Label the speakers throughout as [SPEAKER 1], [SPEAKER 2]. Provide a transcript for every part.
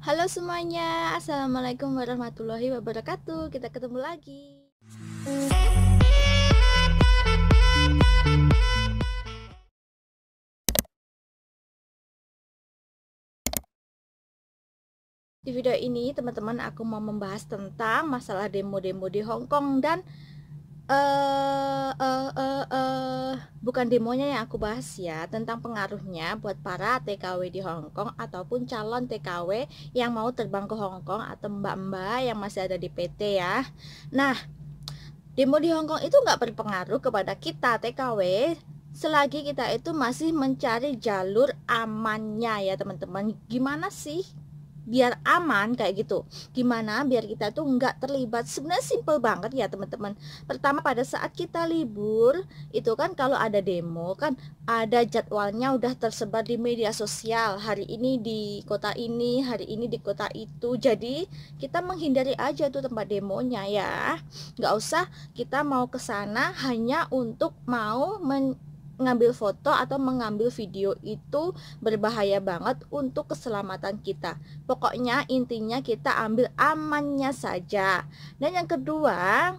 [SPEAKER 1] Halo semuanya, Assalamualaikum warahmatullahi wabarakatuh Kita ketemu lagi Di video ini teman-teman aku mau membahas tentang masalah demo-demo di Hong Kong dan eh uh, uh, uh, bukan demonya yang aku bahas ya tentang pengaruhnya buat para TKW di Hong Kong ataupun calon TKW yang mau terbang ke Hong Kong atau mbak-mbak yang masih ada di PT ya. Nah, demo di Hong Kong itu nggak berpengaruh kepada kita TKW selagi kita itu masih mencari jalur amannya ya teman-teman. Gimana sih biar aman kayak gitu gimana biar kita tuh nggak terlibat sebenarnya simpel banget ya teman-teman pertama pada saat kita libur itu kan kalau ada demo kan ada jadwalnya udah tersebar di media sosial hari ini di kota ini hari ini di kota itu jadi kita menghindari aja tuh tempat demonya ya nggak usah kita mau ke sana hanya untuk mau men ngambil foto atau mengambil video itu berbahaya banget untuk keselamatan kita. Pokoknya intinya kita ambil amannya saja. Dan yang kedua,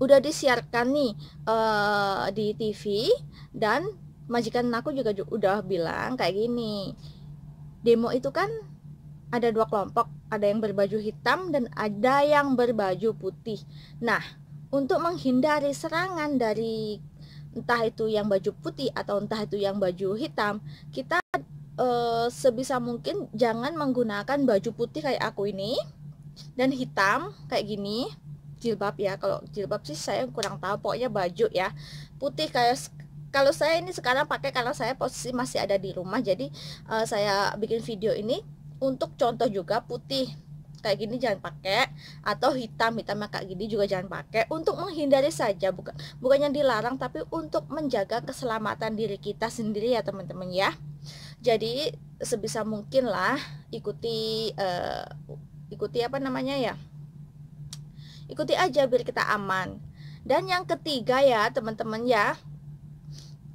[SPEAKER 1] udah disiarkan nih uh, di TV dan majikan aku juga udah bilang kayak gini. Demo itu kan ada dua kelompok, ada yang berbaju hitam dan ada yang berbaju putih. Nah, untuk menghindari serangan dari entah itu yang baju putih atau entah itu yang baju hitam, kita e, sebisa mungkin jangan menggunakan baju putih kayak aku ini dan hitam kayak gini jilbab ya. Kalau jilbab sih saya kurang tahu, pokoknya baju ya. Putih kayak kalau saya ini sekarang pakai karena saya posisi masih ada di rumah, jadi e, saya bikin video ini untuk contoh juga putih kayak gini jangan pakai atau hitam hitam kayak gini juga jangan pakai untuk menghindari saja bukan bukannya dilarang tapi untuk menjaga keselamatan diri kita sendiri ya teman-teman ya jadi sebisa mungkin lah ikuti uh, ikuti apa namanya ya ikuti aja biar kita aman dan yang ketiga ya teman-teman ya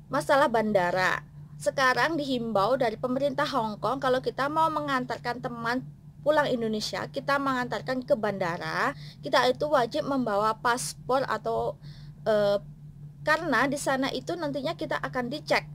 [SPEAKER 1] masalah bandara sekarang dihimbau dari pemerintah Hong Kong kalau kita mau mengantarkan teman pulang Indonesia kita mengantarkan ke bandara kita itu wajib membawa paspor atau e, karena di sana itu nantinya kita akan dicek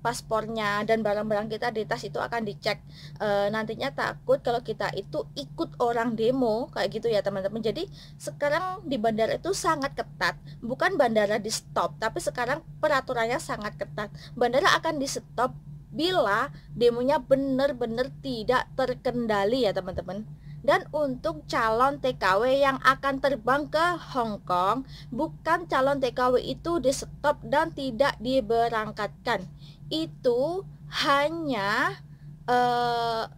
[SPEAKER 1] paspornya dan barang-barang kita di tas itu akan dicek e, nantinya takut kalau kita itu ikut orang demo kayak gitu ya teman-teman jadi sekarang di bandara itu sangat ketat bukan bandara di stop tapi sekarang peraturannya sangat ketat bandara akan di stop bila demonya benar-benar tidak terkendali ya teman-teman. Dan untuk calon TKW yang akan terbang ke Hong Kong, bukan calon TKW itu di stop dan tidak diberangkatkan. Itu hanya uh,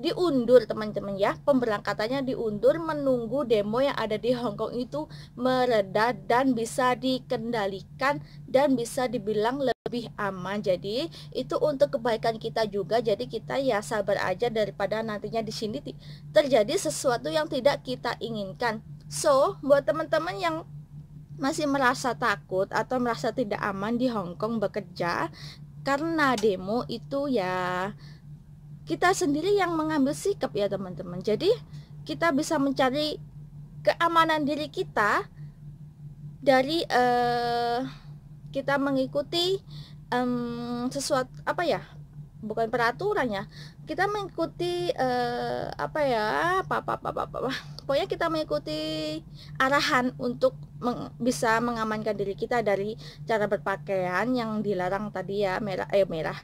[SPEAKER 1] diundur teman-teman ya pemberangkatannya diundur menunggu demo yang ada di Hong Kong itu meredah dan bisa dikendalikan dan bisa dibilang lebih lebih aman. Jadi itu untuk kebaikan kita juga. Jadi kita ya sabar aja daripada nantinya di sini terjadi sesuatu yang tidak kita inginkan. So, buat teman-teman yang masih merasa takut atau merasa tidak aman di Hong Kong bekerja karena demo itu ya kita sendiri yang mengambil sikap ya teman-teman. Jadi kita bisa mencari keamanan diri kita dari eh, kita mengikuti um, sesuatu apa ya bukan peraturan ya kita mengikuti uh, apa ya apa apa apa apa, pokoknya kita mengikuti arahan untuk meng bisa mengamankan diri kita dari cara berpakaian yang dilarang tadi ya merah eh merah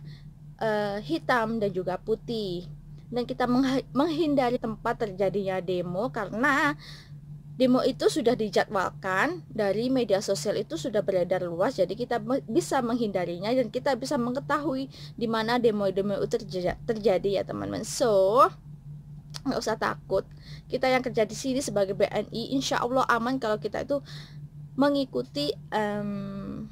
[SPEAKER 1] uh, hitam dan juga putih dan kita menghindari tempat terjadinya demo karena Demo itu sudah dijadwalkan dari media sosial itu sudah beredar luas, jadi kita bisa menghindarinya dan kita bisa mengetahui di mana demo-demo itu terjadi, ya teman-teman. So, nggak usah takut. Kita yang kerja di sini sebagai BNI, insya Allah aman kalau kita itu mengikuti um,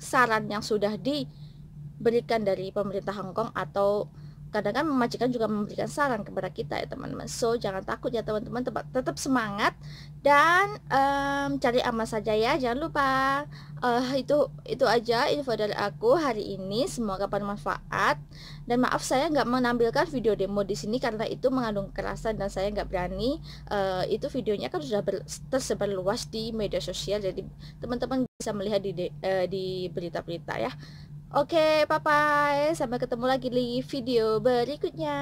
[SPEAKER 1] saran yang sudah diberikan dari pemerintah Hongkong atau kadang kadang majikan juga memberikan saran kepada kita ya teman-teman so jangan takut ya teman-teman tetap semangat dan um, cari aman saja ya jangan lupa uh, itu itu aja info dari aku hari ini semoga bermanfaat dan maaf saya nggak menampilkan video demo di sini karena itu mengandung kekerasan dan saya nggak berani uh, itu videonya kan sudah ber, tersebar luas di media sosial jadi teman-teman bisa melihat di uh, di berita-berita ya Oke, okay, bye-bye. Sampai ketemu lagi di video berikutnya.